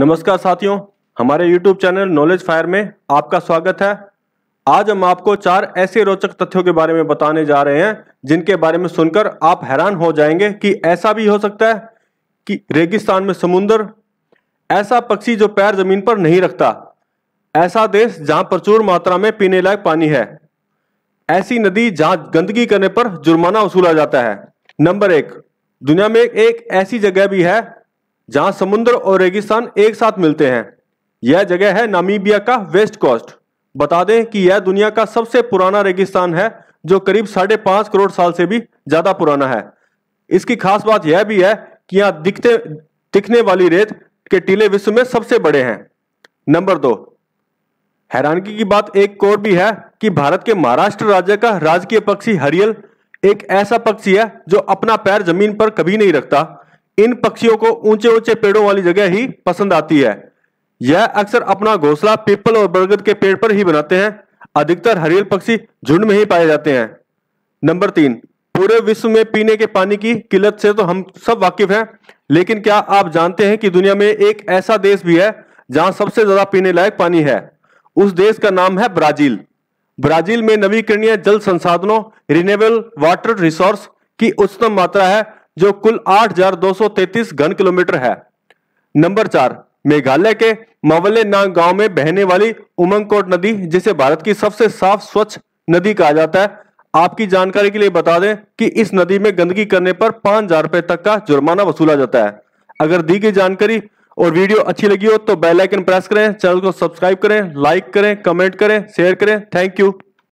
नमस्कार साथियों हमारे YouTube चैनल नॉलेज फायर में आपका स्वागत है आज हम आपको चार ऐसे रोचक तथ्यों के बारे में बताने जा रहे हैं जिनके बारे में सुनकर आप हैरान हो जाएंगे कि ऐसा भी हो सकता है कि रेगिस्तान में समुन्द्र ऐसा पक्षी जो पैर जमीन पर नहीं रखता ऐसा देश जहां प्रचुर मात्रा में पीने लायक पानी है ऐसी नदी जहां गंदगी करने पर जुर्माना वसूला जाता है नंबर एक दुनिया में एक ऐसी जगह भी है जहां समुद्र और रेगिस्तान एक साथ मिलते हैं यह जगह है नामीबिया का वेस्ट कोस्ट बता दें कि यह दुनिया का सबसे पुराना रेगिस्तान है जो करीब साढ़े पांच करोड़ साल से भी ज़्यादा पुराना है इसकी खास बात यह भी है कि यहाँ दिखते दिखने वाली रेत के टीले विश्व में सबसे बड़े हैं नंबर दो हैरानगी की बात एक और भी है कि भारत के महाराष्ट्र राज्य का राजकीय पक्षी हरियल एक ऐसा पक्षी है जो अपना पैर जमीन पर कभी नहीं रखता इन पक्षियों को ऊंचे ऊंचे पेड़ों वाली जगह ही पसंद आती है यह अक्सर अपना घोंसला पीपल और बरगद के पेड़ पर ही बनाते हैं अधिकतर हरियल पक्षी झुंड में ही पाए जाते हैं नंबर तीन पूरे विश्व में पीने के पानी की किल्लत से तो हम सब वाकिफ हैं लेकिन क्या आप जानते हैं कि दुनिया में एक ऐसा देश भी है जहां सबसे ज्यादा पीने लायक पानी है उस देश का नाम है ब्राजील ब्राजील में नवीकरणीय जल संसाधनों रिन्यूएबल वाटर रिसोर्स की उच्चतम मात्रा है जो कुल 8,233 घन किलोमीटर है नंबर चार मेघालय के मवले नाग गांव में बहने वाली उमंगकोट नदी जिसे भारत की सबसे साफ स्वच्छ नदी कहा जाता है आपकी जानकारी के लिए बता दें कि इस नदी में गंदगी करने पर पांच हजार रुपए तक का जुर्माना वसूला जाता है अगर दी गई जानकारी और वीडियो अच्छी लगी हो तो बेल आइकन प्रेस करें चैनल को सब्सक्राइब करें लाइक करें कमेंट करें शेयर करें थैंक यू